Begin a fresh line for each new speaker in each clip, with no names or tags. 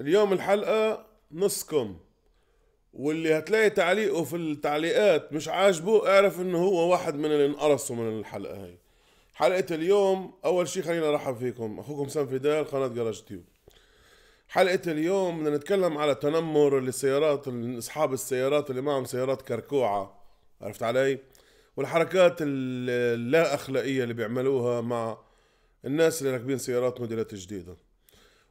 اليوم الحلقة نصكم واللي هتلاقي تعليقه في التعليقات مش عاجبه اعرف انه هو واحد من اللي انقرصوا من الحلقة هاي حلقة اليوم أول شي خلينا ارحب فيكم أخوكم سام فيدال قناة جراج تيوب حلقة اليوم بدنا نتكلم على تنمر السيارات أصحاب السيارات اللي معهم سيارات كركوعة عرفت علي؟ والحركات اللا أخلاقية اللي بيعملوها مع الناس اللي راكبين سيارات موديلات جديدة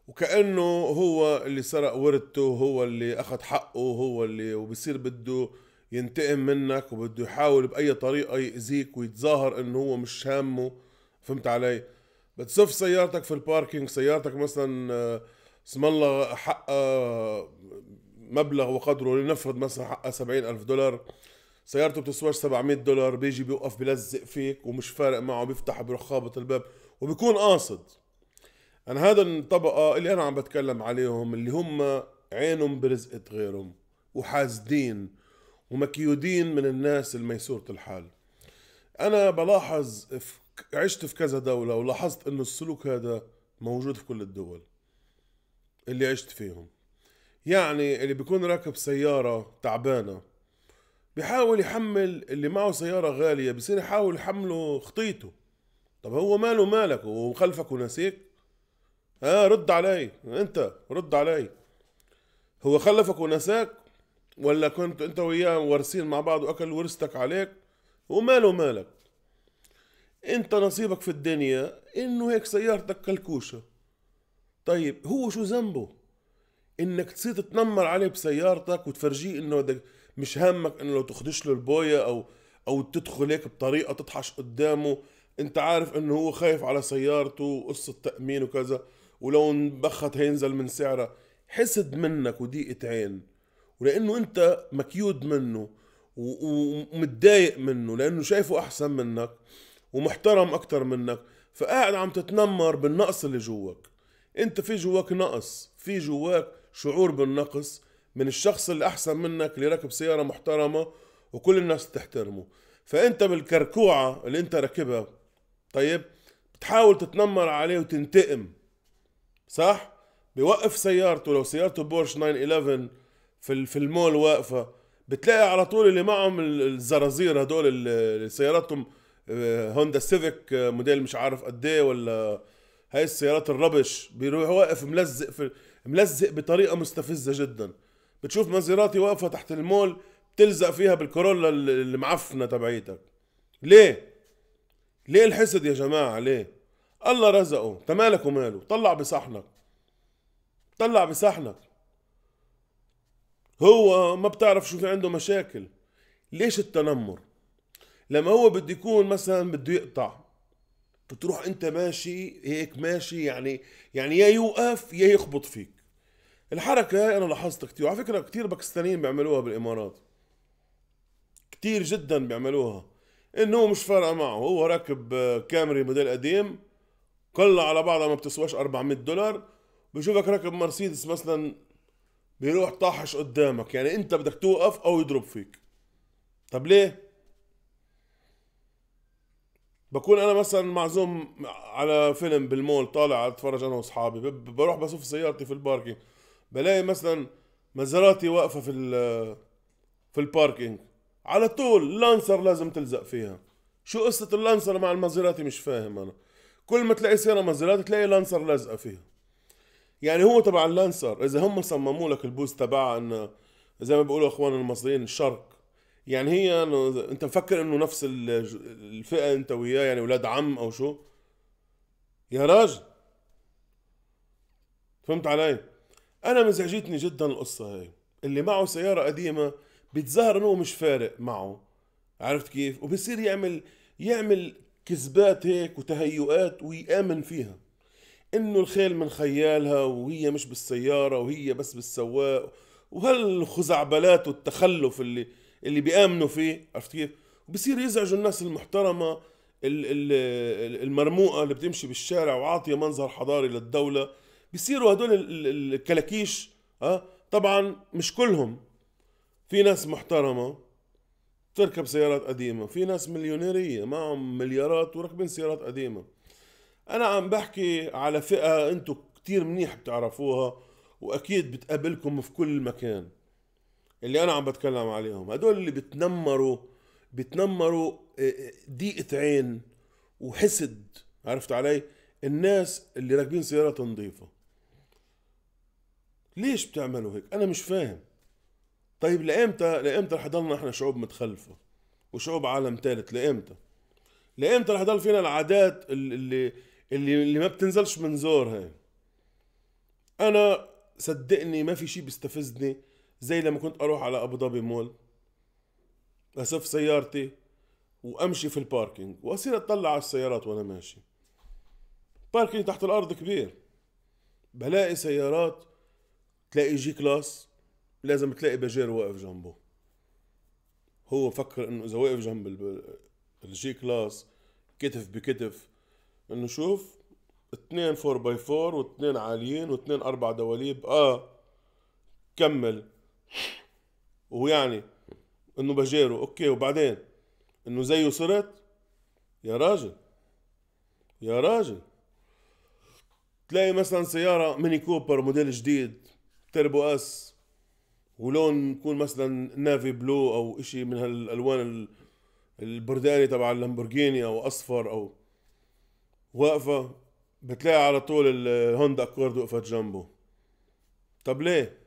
وكانه هو اللي سرق ورثته هو اللي اخذ حقه هو اللي وبصير بده ينتقم منك وبده يحاول باي طريقه ياذيك ويتظاهر انه هو مش هامه فهمت علي بتصف سيارتك في الباركينج سيارتك مثلا آه، اسم الله حقها مبلغ وقدره لنفرض مثلا حقها سبعين ألف دولار سيارته بتسواش 700 دولار بيجي بيوقف بلزق فيك ومش فارق معه بيفتح برخابة الباب وبيكون قاصد انا هذا الطبقه اللي انا عم بتكلم عليهم اللي هم عينهم برزقه غيرهم وحاسدين ومكيودين من الناس الميسورة الحال انا بلاحظ في عشت في كذا دولة ولاحظت انه السلوك هذا موجود في كل الدول اللي عشت فيهم يعني اللي بيكون راكب سيارة تعبانة بيحاول يحمل اللي معه سيارة غالية بصير يحاول يحمله خطيته طب هو ماله مالك وخلفك وناسيك ها آه رد علي انت رد علي هو خلفك ونساك ولا كنت انت وياه ورسين مع بعض واكل ورثتك عليك وماله مالك انت نصيبك في الدنيا انه هيك سيارتك كلكوشة طيب هو شو ذنبه انك تصير تتنمر عليه بسيارتك وتفرجيه انه مش همك انه لو تخدش له البوية او او تدخل هيك بطريقة تطحش قدامه انت عارف انه هو خايف على سيارته وقصة تأمين وكذا ولو انبخت هينزل من سعرها حسد منك وضيقة عين ولانه انت مكيود منه ومتضايق منه لانه شايفه احسن منك ومحترم اكتر منك فقاعد عم تتنمر بالنقص اللي جواك انت في جواك نقص في جواك شعور بالنقص من الشخص اللي احسن منك اللي راكب سياره محترمه وكل الناس تحترمه فانت بالكركوعه اللي انت راكبها طيب بتحاول تتنمر عليه وتنتقم صح بيوقف سيارته لو سيارته بورش 911 في في المول واقفه بتلاقي على طول اللي معهم الزرازير هدول اللي سياراتهم آه، هوندا سيفيك آه، موديل مش عارف قد ايه ولا هاي السيارات الربش بيروح واقف ملزق في ملزق بطريقه مستفزه جدا بتشوف مازيراتي واقفه تحت المول بتلزق فيها بالكورولا المعفنه تبعيتك ليه ليه الحسد يا جماعه ليه الله رزقه تمالك وماله طلع بصحنك طلع بصحنك هو ما بتعرف شو في عنده مشاكل ليش التنمر لما هو بده يكون مثلا بده يقطع بتروح انت ماشي هيك ماشي يعني يعني يا يوقف يا يخبط فيك الحركة هاي انا لاحظت كتير وعلى فكرة كتير باكستانيين بيعملوها بالامارات كتير جدا بيعملوها انه مش فارقة معه هو راكب كامري موديل قديم كلها على بعضها ما بتسواش 400 دولار بشوفك راكب مرسيدس مثلا بيروح طاحش قدامك يعني انت بدك توقف او يضرب فيك طب ليه بكون انا مثلا معزوم على فيلم بالمول طالع اتفرج انا واصحابي بروح بشوف سيارتي في الباركينج بلاقي مثلا مزراتي واقفه في في الباركينج على طول لانسر لازم تلزق فيها شو قصه اللانسر مع المزراتي مش فاهم انا كل ما تلاقي سياره مزلات تلاقي لانسر لازقه فيها يعني هو تبع اللانسر اذا هم صمموا لك البوز تبعها انه زي ما بيقولوا اخواننا المصريين الشرق يعني هي انت مفكر انه نفس الفئه انت وياه يعني ولاد عم او شو يا راجل فهمت علي انا مزعجتني جدا القصه هاي اللي معه سياره قديمه بيتظاهر انه مش فارق معه عرفت كيف وبصير يعمل يعمل كذبات هيك وتهيؤات ويآمن فيها انه الخيل من خيالها وهي مش بالسيارة وهي بس بالسواق وهالخزعبلات والتخلف اللي اللي بيآمنوا فيه عرفت كيف؟ وبصير يزعجوا الناس المحترمة المرموقة اللي بتمشي بالشارع وعاطية منظر حضاري للدولة بيصيروا هدول الكلاكيش اه طبعا مش كلهم في ناس محترمة تركب سيارات قديمة في ناس مليونيرية معهم مليارات وراكبين سيارات قديمة أنا عم بحكي على فئة أنتو كتير منيح بتعرفوها وأكيد بتقابلكم في كل مكان اللي أنا عم بتكلم عليهم هدول اللي بتنمروا بتنمروا آه، آه، ضيقة عين وحسد عرفت علي الناس اللي راكبين سيارات نظيفة ليش بتعملوا هيك أنا مش فاهم طيب لامتى لامتى رح يضلنا احنا شعوب متخلفه وشعوب عالم ثالث لامتى لامتى رح يضل فينا العادات اللي اللي اللي ما بتنزلش من زور هاي انا صدقني ما في شيء بيستفزني زي لما كنت اروح على ابو ظبي مول اسف سيارتي وامشي في الباركينج واصير اطلع على السيارات وانا ماشي باركينج تحت الارض كبير بلاقي سيارات تلاقي جي كلاس لازم تلاقي بجير واقف جنبه هو فكر انه اذا واقف جنب الجي كلاس كتف بكتف انه شوف اثنين فور باي فور واثنين عاليين واثنين اربع دواليب اه كمل ويعني انه بجيره اوكي وبعدين انه زيه صرت يا راجل يا راجل تلاقي مثلا سيارة ميني كوبر موديل جديد تربو اس ولون يكون مثلا نافي بلو او اشي من هالالوان البرداني تبع اللامبورجيني او اصفر او واقفه بتلاقي على طول الهوندا اكورد وقفت جنبه طب ليه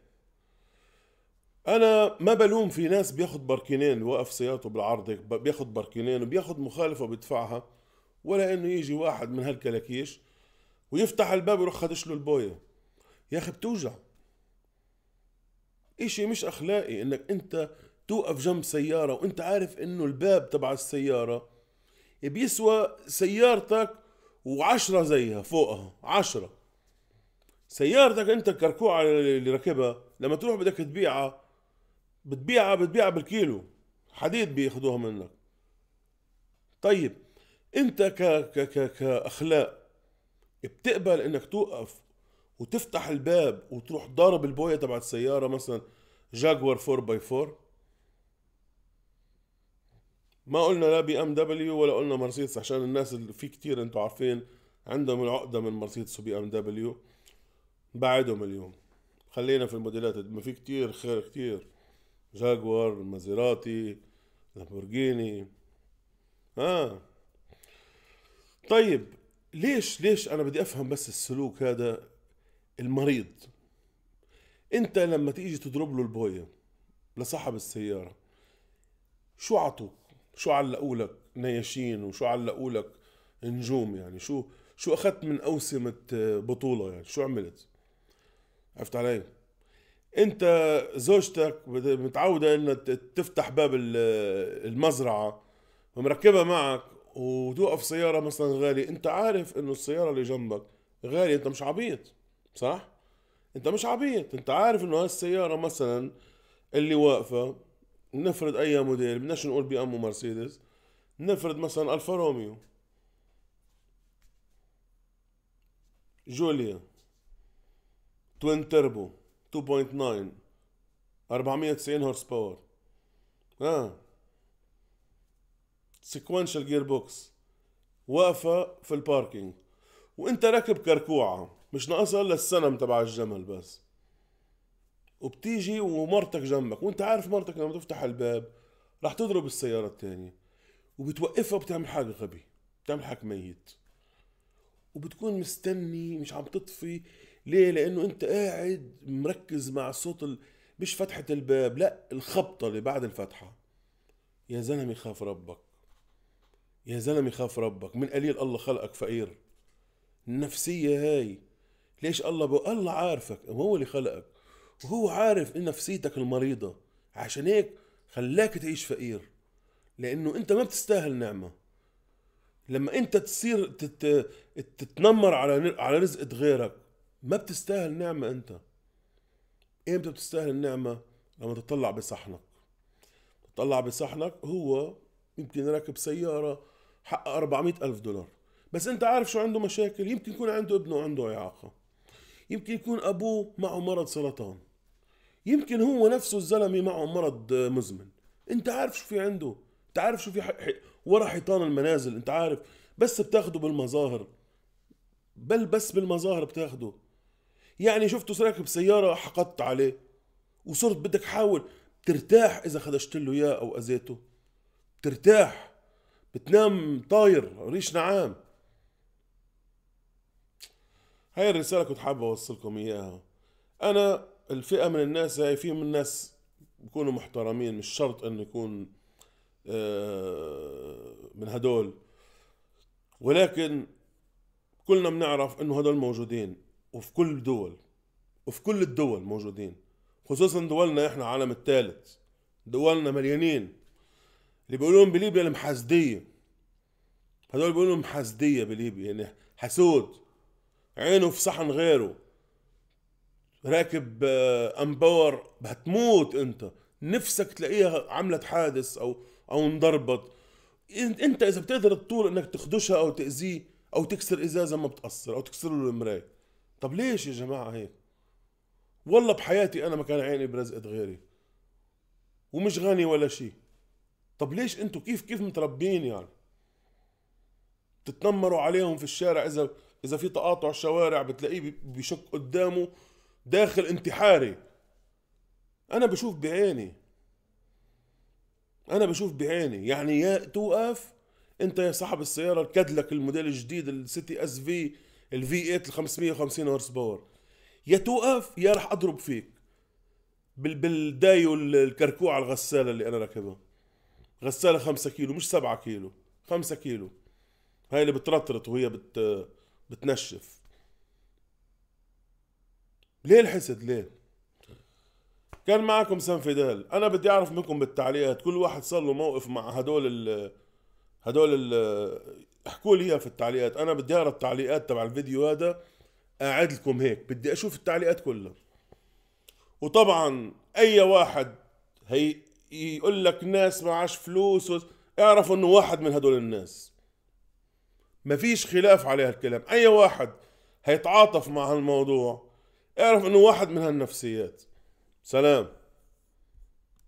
انا ما بلوم في ناس بياخد باركينين واقف سيارته بالعرض بياخد باركينين وبياخد مخالفه بيدفعها ولا انه يجي واحد من هالكلاكيش ويفتح الباب ويروح خدش له البويه يا اخي بتوجع إشي مش أخلاقي إنك أنت توقف جنب سيارة وأنت عارف إنه الباب تبع السيارة بيسوى سيارتك وعشرة زيها فوقها عشرة سيارتك أنت الكركوعة اللي راكبها لما تروح بدك تبيعها بتبيعها بتبيعها بالكيلو حديد بياخدوها منك طيب انت ك ك ك كاخلاق بتقبل انك توقف وتفتح الباب وتروح ضارب البويه تبعت السياره مثلا جاكور 4 باي 4 ما قلنا لا بي ام دبليو ولا قلنا مرسيدس عشان الناس اللي في كتير انتم عارفين عندهم العقده من مرسيدس وبي ام دبليو بعدهم اليوم خلينا في الموديلات ما في كتير خير كتير جاكور مازيراتي لامبورجيني اه طيب ليش ليش انا بدي افهم بس السلوك هذا المريض انت لما تيجي تضرب له البويه لصاحب السياره شو عطوك شو علقوا لك نياشين وشو علقوا لك نجوم يعني شو شو اخذت من اوسمه آه، بطوله يعني شو عملت عرفت علي انت زوجتك متعوده انها تفتح باب المزرعه ومركبها معك وتوقف سياره مثلا غالي انت عارف انه السياره اللي جنبك غالي انت مش عبيط صح؟ انت مش عبيط انت عارف انه هالسياره مثلا اللي واقفه نفرض اي موديل بدناش نقول بي ام ومرسيدس نفرض مثلا الفا روميو جوليا توين تربو 2.9 490 هورس باور اه سيكونشال جير بوكس واقفه في الباركينج وانت راكب كركوعه مش ناقصها الا السنم تبع الجمل بس وبتيجي ومرتك جنبك وانت عارف مرتك لما تفتح الباب راح تضرب السيارة التانية وبتوقفها وبتعمل حاجة غبي بتعمل حاجة ميت وبتكون مستني مش عم تطفي ليه لانه انت قاعد مركز مع صوت ال... مش فتحة الباب لا الخبطة اللي بعد الفتحة يا زلمة خاف ربك يا زلمة خاف ربك من قليل الله خلقك فقير النفسية هاي ليش الله بقى الله عارفك هو اللي خلقك وهو عارف ان نفسيتك المريضة عشان هيك خلاك تعيش فقير لانه انت ما بتستاهل نعمة لما انت تصير تتنمر على على رزقة غيرك ما بتستاهل نعمة انت امتى إيه بتستاهل النعمة لما تطلع بصحنك تطلع بصحنك هو يمكن راكب سيارة حق 400 ألف دولار بس انت عارف شو عنده مشاكل يمكن يكون عنده ابنه عنده إعاقة يمكن يكون ابوه معه مرض سرطان يمكن هو نفسه الزلمه معه مرض آه، مزمن انت عارف شو في عنده انت عارف شو في ح... ورا حيطان المنازل انت عارف بس بتاخده بالمظاهر بل بس بالمظاهر بتاخده يعني شفته راكب سياره حقدت عليه وصرت بدك حاول ترتاح اذا خدشت له اياه او اذيته بترتاح بتنام طاير ريش نعام هاي الرسالة كنت حابة أوصلكم إياها أنا الفئة من الناس هاي في من الناس بكونوا محترمين مش شرط إنه يكون آه، من هدول ولكن كلنا بنعرف إنه هدول موجودين وفي كل الدول وفي كل الدول موجودين خصوصا دولنا إحنا عالم الثالث دولنا مليانين اللي بيقولون بليبيا المحاسدية هدول بيقولون محاسدية بليبيا يعني حسود عينه في صحن غيره راكب آه، امباور هتموت انت نفسك تلاقيها عملت حادث او او انضربت انت اذا بتقدر تطول انك تخدشها او تاذيه او تكسر ازازه ما بتاثر او تكسر له المرايه طب ليش يا جماعه هيك والله بحياتي انا ما كان عيني برزقه غيري ومش غني ولا شيء طب ليش انتوا كيف كيف متربيين يعني تتنمروا عليهم في الشارع اذا اذا في تقاطع شوارع بتلاقيه بشك قدامه داخل انتحاري انا بشوف بعيني انا بشوف بعيني يعني يا توقف انت يا صاحب السياره الكادلك الموديل الجديد السيتي اس في الفي 8 ال 550 هورس باور يا توقف يا رح اضرب فيك بال بالدايو الكركوع على الغساله اللي انا راكبها غساله 5 كيلو مش 7 كيلو 5 كيلو هاي اللي بترطرط وهي بت بتنشف ليه الحسد ليه كان معكم سام فيدال انا بدي اعرف منكم بالتعليقات كل واحد صار له موقف مع هدول ال هدول ال احكوا لي اياها في التعليقات انا بدي اقرا التعليقات تبع الفيديو هذا قاعد لكم هيك بدي اشوف التعليقات كلها وطبعا اي واحد هي يقول لك ناس معاش فلوس اعرف انه واحد من هدول الناس مفيش خلاف على هالكلام اي واحد هيتعاطف مع هالموضوع اعرف انه واحد من هالنفسيات سلام